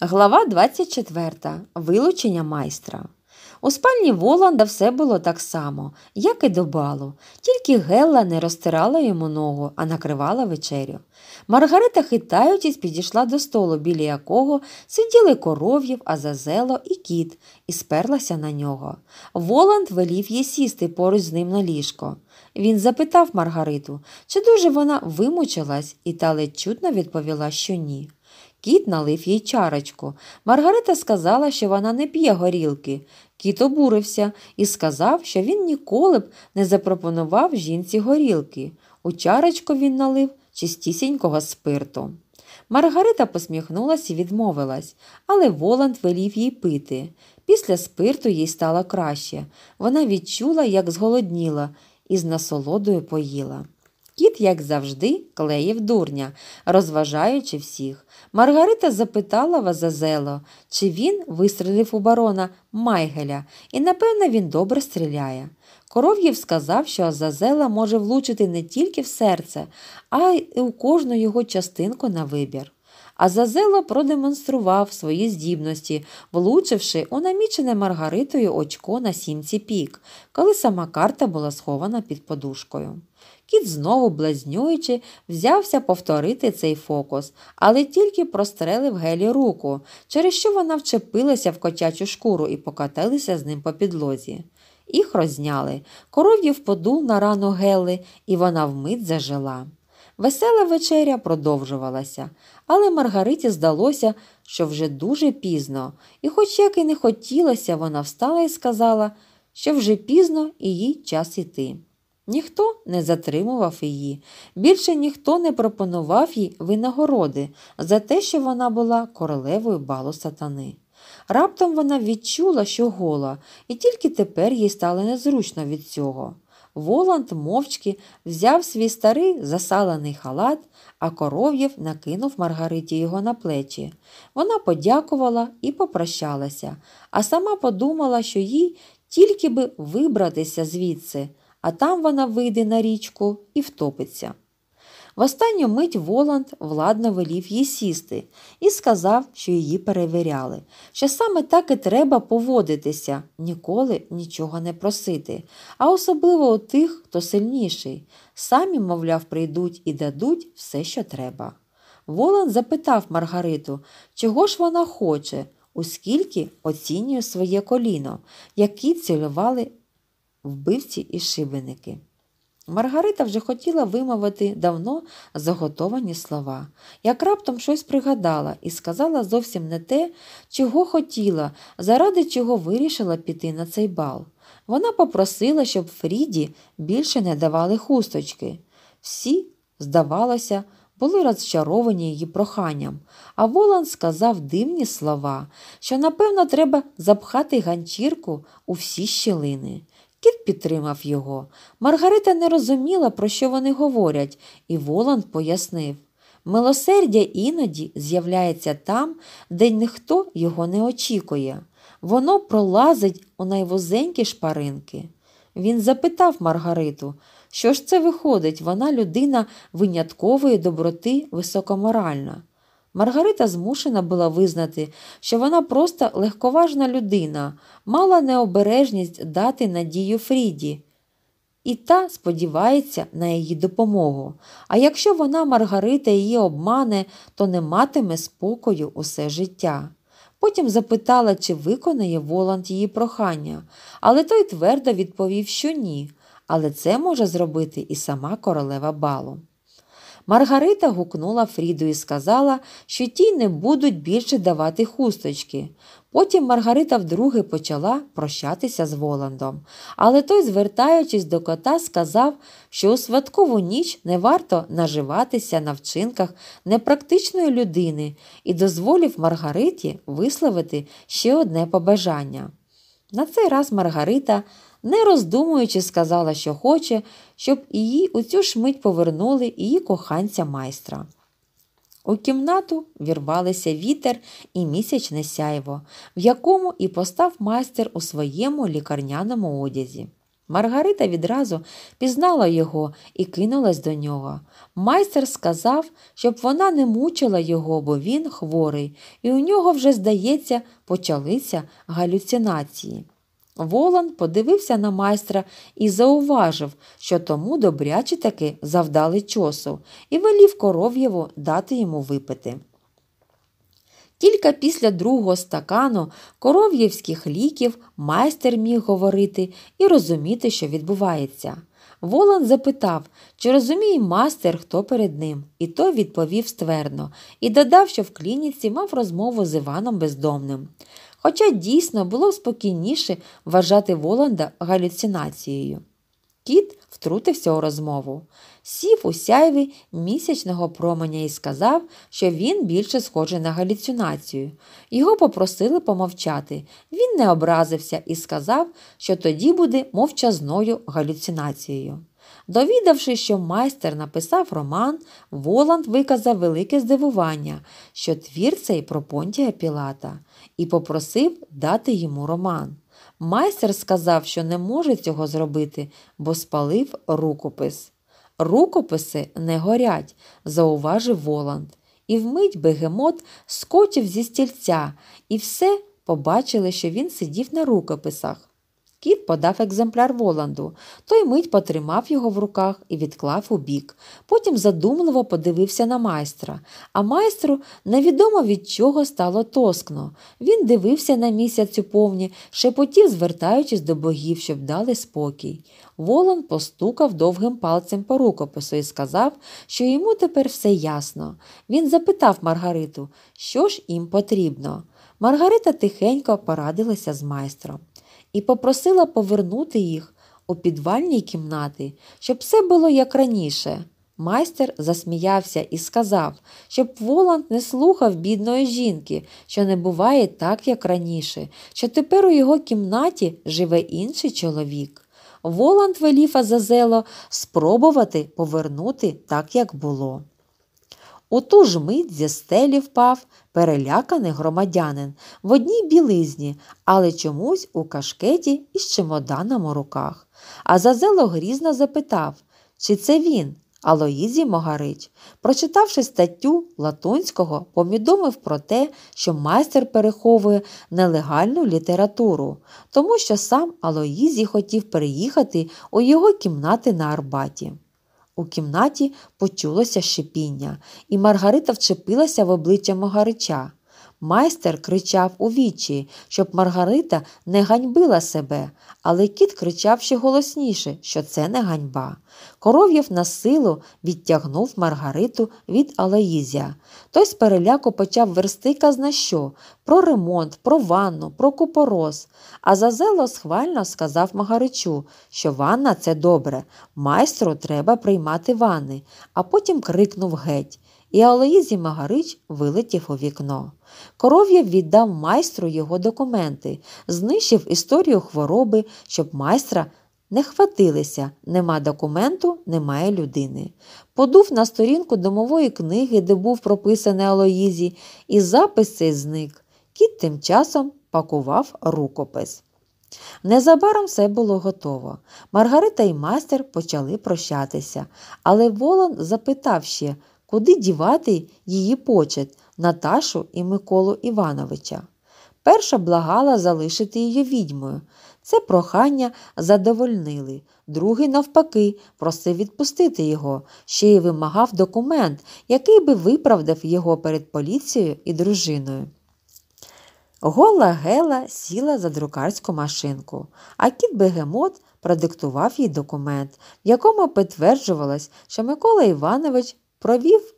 Глава 24. Вилучення майстра. У спальні Воланда все було так само, як і до балу, тільки Гелла не розтирала йому ногу, а накривала вечерю. Маргарита, хитаючись, підійшла до столу, біля якого сиділи коров'їв, азазело і кіт, і сперлася на нього. Воланд велів їй сісти поруч з ним на ліжко. Він запитав Маргариту, чи дуже вона вимучилась, і та ледь чутно відповіла, що ні. Кіт налив їй чарочку. Маргарита сказала, що вона не п'є горілки. Кіт обурився і сказав, що він ніколи б не запропонував жінці горілки. У чарочку він налив чистісінького спирту. Маргарита посміхнулася і відмовилась, але Воланд велів їй пити. Після спирту їй стало краще. Вона відчула, як зголодніла, і з насолодою поїла. Кіт, як завжди, клеїв дурня, розважаючи всіх. Маргарита запитала Вазазело, чи він вистрілив у барона Майгеля, і, напевно, він добре стріляє. Коров'їв сказав, що Азазела може влучити не тільки в серце, а й у кожну його частинку на вибір. А зазело продемонстрував свої здібності, влучивши у намічене Маргаритою очко на сімці пік, коли сама карта була схована під подушкою. Кіт знову, блазнюючи, взявся повторити цей фокус, але тільки прострелив гелі руку, через що вона вчепилася в котячу шкуру і покатилася з ним по підлозі. Їх розняли. Коров'їв подув на рану Гели, і вона вмить зажила. Весела вечеря продовжувалася, але Маргариті здалося, що вже дуже пізно, і, хоч як і не хотілося, вона встала і сказала, що вже пізно і їй час іти. Ніхто не затримував її, більше ніхто не пропонував їй винагороди за те, що вона була королевою балу сатани. Раптом вона відчула, що гола, і тільки тепер їй стало незручно від цього. Воланд мовчки взяв свій старий засалений халат, а коров'єв накинув Маргариті його на плечі. Вона подякувала і попрощалася, а сама подумала, що їй тільки би вибратися звідси, а там вона вийде на річку і втопиться. В останню мить Воланд владно велів їй сісти і сказав, що її перевіряли, що саме так і треба поводитися, ніколи нічого не просити, а особливо у тих, хто сильніший. Самі, мовляв, прийдуть і дадуть все, що треба. Воланд запитав Маргариту, чого ж вона хоче, оскільки оцінює своє коліно, які цілювали вбивці і шибеники. Маргарита вже хотіла вимовити давно заготовані слова, як раптом щось пригадала і сказала зовсім не те, чого хотіла, заради чого вирішила піти на цей бал. Вона попросила, щоб Фріді більше не давали хусточки. Всі, здавалося, були розчаровані її проханням, а Волан сказав дивні слова, що, напевно, треба запхати ганчірку у всі щілини. Кіт підтримав його. Маргарита не розуміла, про що вони говорять, і Воланд пояснив милосердя іноді з'являється там, де ніхто його не очікує. Воно пролазить у найвузенькі шпаринки. Він запитав Маргариту, що ж це виходить, вона людина виняткової доброти високоморальна. Маргарита змушена була визнати, що вона просто легковажна людина, мала необережність дати надію Фріді. І та сподівається на її допомогу. А якщо вона, Маргарита, її обмане, то не матиме спокою усе життя. Потім запитала, чи виконає Воланд її прохання, але той твердо відповів, що ні. Але це може зробити і сама королева балу. Маргарита гукнула Фріду і сказала, що ті не будуть більше давати хусточки. Потім Маргарита вдруге почала прощатися з Воландом, але той, звертаючись до кота, сказав, що у святкову ніч не варто наживатися на вчинках непрактичної людини і дозволив Маргариті висловити ще одне побажання. На цей раз Маргарита не роздумуючи, сказала, що хоче, щоб її у цю ж мить повернули її коханця майстра. У кімнату вірвалися вітер і місячне сяйво, в якому і постав майстер у своєму лікарняному одязі. Маргарита відразу пізнала його і кинулась до нього. Майстер сказав, щоб вона не мучила його, бо він хворий, і у нього вже, здається, почалися галюцинації. Волан подивився на майстра і зауважив, що тому добрячі таки завдали чосу, і велів коров'єву дати йому випити. Тільки після другого стакану коров'євських ліків майстер міг говорити і розуміти, що відбувається. Волан запитав, чи розуміє майстер, хто перед ним, і той відповів ствердно і додав, що в клініці мав розмову з Іваном Бездомним хоча дійсно було спокійніше вважати Воланда галюцинацією. Кіт втрутився у розмову, сів у сяйві місячного променя і сказав, що він більше схожий на галюцинацію. Його попросили помовчати. Він не образився і сказав, що тоді буде мовчазною галюцинацією. Довідавши, що майстер написав роман, Воланд виказав велике здивування, що твір цей про Понтія Пілата, і попросив дати йому роман. Майстер сказав, що не може цього зробити, бо спалив рукопис. Рукописи не горять, зауважив Воланд, і вмить бегемот скотів зі стільця, і все побачили, що він сидів на рукописах. Кіт подав екземпляр Воланду. Той мить потримав його в руках і відклав у бік. Потім задумливо подивився на майстра, а майстру невідомо від чого стало тоскно. Він дивився на місяць у повні, шепотів, звертаючись до богів, щоб дали спокій. Волан постукав довгим пальцем по рукопису і сказав, що йому тепер все ясно. Він запитав Маргариту, що ж їм потрібно. Маргарита тихенько порадилася з майстром і попросила повернути їх у підвальні кімнати, щоб все було як раніше. Майстер засміявся і сказав, щоб Воланд не слухав бідної жінки, що не буває так, як раніше, що тепер у його кімнаті живе інший чоловік. Воланд велів Азазело спробувати повернути так, як було. У ту ж мить зі стелі впав переляканий громадянин в одній білизні, але чомусь у кашкеті із чемоданом у руках. А Зазело грізно запитав, чи це він, Алоїзі Могарич. Прочитавши статтю Латунського, повідомив про те, що майстер переховує нелегальну літературу, тому що сам Алоїзі хотів переїхати у його кімнати на Арбаті. У кімнаті почулося шипіння, і Маргарита вчепилася в обличчя Могарича. Майстер кричав у вічі, щоб Маргарита не ганьбила себе, але кіт кричав ще голосніше, що це не ганьба. Коров'єв на силу відтягнув Маргариту від Алаїзія. Той з переляку почав версти казна що про ремонт, про ванну, про купороз, А Зазело схвально сказав Магаричу, що ванна це добре, майстру треба приймати ванни, а потім крикнув геть і Алоїзій Магарич вилетів у вікно. Коров'я віддав майстру його документи, знищив історію хвороби, щоб майстра не хватилися нема документу, немає людини. Подув на сторінку домової книги, де був прописаний Алоїзі, і запис цей зник. Кіт тим часом пакував рукопис. Незабаром все було готово. Маргарита і майстер почали прощатися, але Волан запитав ще, куди дівати її почет Наташу і Миколу Івановича. Перша благала залишити її відьмою. Це прохання задовольнили. Другий, навпаки, просив відпустити його, ще й вимагав документ, який би виправдав його перед поліцією і дружиною. Гола Гела сіла за друкарську машинку, а кіт Бегемот продиктував їй документ, в якому підтверджувалось, що Микола Іванович провів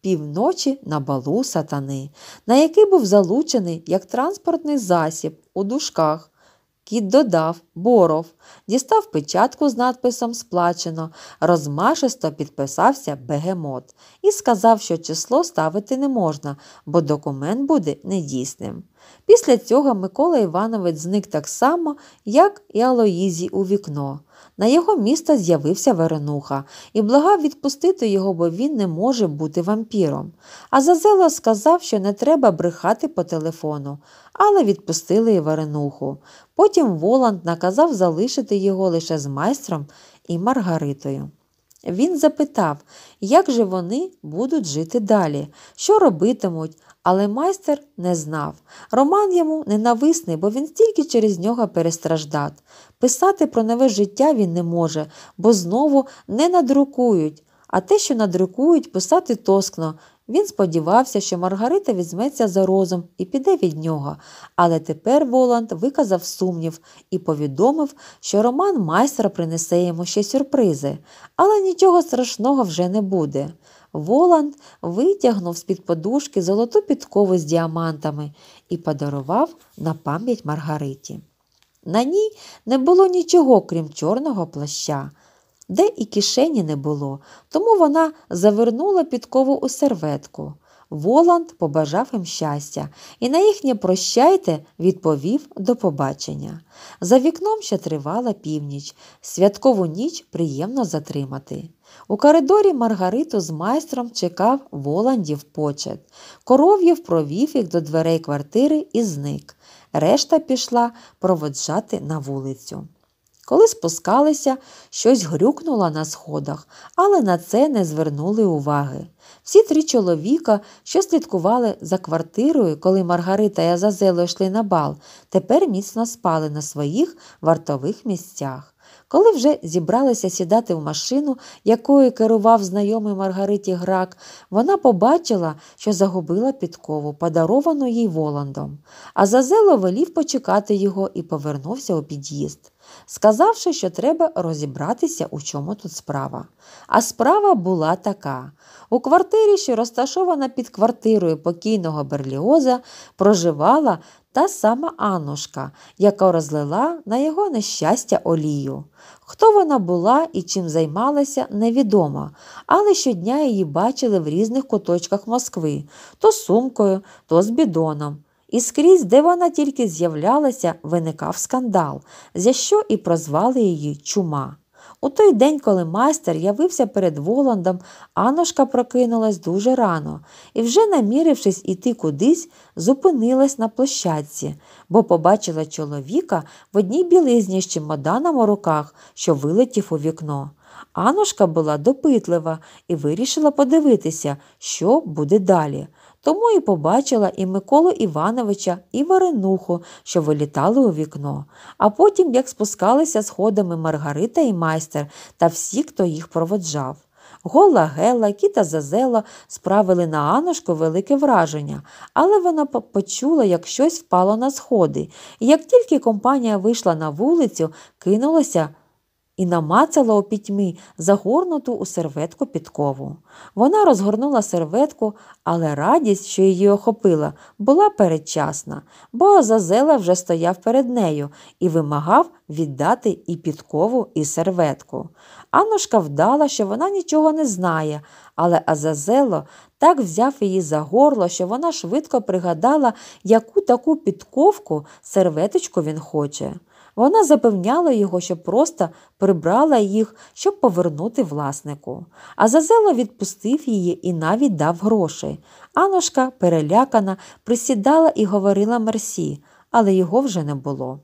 півночі на балу сатани, на який був залучений як транспортний засіб у дужках. Кіт додав, боров, дістав печатку з надписом Сплачено, розмашисто підписався бегемот і сказав, що число ставити не можна, бо документ буде недійсним. Після цього Микола Іванович зник так само, як і Алоїзі у вікно. На його місто з'явився Веренуха і благав відпустити його, бо він не може бути вампіром. А Зазело сказав, що не треба брехати по телефону, але відпустили і Веренуху. Потім Воланд наказав залишити його лише з майстром і Маргаритою. Він запитав, як же вони будуть жити далі, що робитимуть, але майстер не знав. Роман йому ненависний, бо він стільки через нього перестраждав. Писати про нове життя він не може, бо знову не надрукують. А те, що надрукують, писати тоскно. Він сподівався, що Маргарита візьметься за розум і піде від нього. Але тепер Воланд виказав сумнів і повідомив, що Роман майстра принесе йому ще сюрпризи, але нічого страшного вже не буде. Воланд витягнув з-під подушки золоту підкову з діамантами і подарував на пам'ять Маргариті. На ній не було нічого, крім чорного плаща, де і кишені не було, тому вона завернула підкову у серветку. Воланд побажав їм щастя, і на їхнє прощайте відповів до побачення. За вікном ще тривала північ, святкову ніч приємно затримати. У коридорі Маргариту з майстром чекав Воландів почет. Коров'єв провів їх до дверей квартири і зник. Решта пішла проводжати на вулицю. Коли спускалися, щось грюкнуло на сходах, але на це не звернули уваги. Всі три чоловіка, що слідкували за квартирою, коли Маргарита і Азазело йшли на бал, тепер міцно спали на своїх вартових місцях. Коли вже зібралися сідати в машину, якою керував знайомий Маргариті грак, вона побачила, що загубила підкову, подаровану їй Воландом, а Зазело велів почекати його і повернувся у під'їзд сказавши, що треба розібратися, у чому тут справа. А справа була така: у квартирі, що розташована під квартирою покійного Берліоза, проживала та сама Аннушка, яка розлила на його нещастя олію. Хто вона була і чим займалася, невідомо, але щодня її бачили в різних куточках Москви то з сумкою, то з бідоном. І скрізь, де вона тільки з'являлася, виникав скандал, за що і прозвали її чума. У той день, коли майстер явився перед Воландом, Анушка прокинулась дуже рано і, вже намірившись іти кудись, зупинилась на площадці, бо побачила чоловіка в одній білизні з чемоданом у руках, що вилетів у вікно. Анушка була допитлива і вирішила подивитися, що буде далі тому і побачила і Миколу Івановича, і Варенуху, що вилітали у вікно, а потім як спускалися сходами Маргарита і майстер та всі, хто їх проводжав. Гола Гела, кіта Зазела справили на Анушку велике враження, але вона почула, як щось впало на сходи, і як тільки компанія вийшла на вулицю, кинулася і намацала у пітьмі загорнуту у серветку підкову. Вона розгорнула серветку, але радість, що її охопила, була передчасна, бо Азазела вже стояв перед нею і вимагав віддати і підкову, і серветку. Аннушка вдала, що вона нічого не знає, але Азазело так взяв її за горло, що вона швидко пригадала, яку таку підковку серветочку він хоче. Вона запевняла його, що просто прибрала їх, щоб повернути власнику. А Зазело відпустив її і навіть дав гроші. Анушка, перелякана, присідала і говорила мерсі, але його вже не було.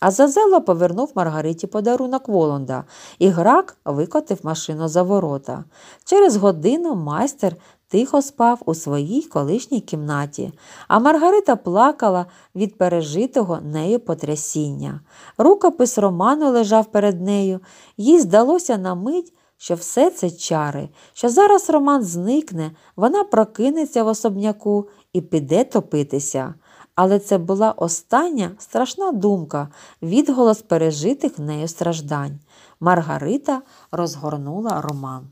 Азазело повернув Маргариті подарунок Волонда, і грак викотив машину за ворота. Через годину майстер тихо спав у своїй колишній кімнаті, а Маргарита плакала від пережитого нею потрясіння. Рукопис Роману лежав перед нею, їй здалося на мить. Що все це чари, що зараз Роман зникне, вона прокинеться в особняку і піде топитися. Але це була остання страшна думка, відголос пережитих нею страждань. Маргарита розгорнула Роман.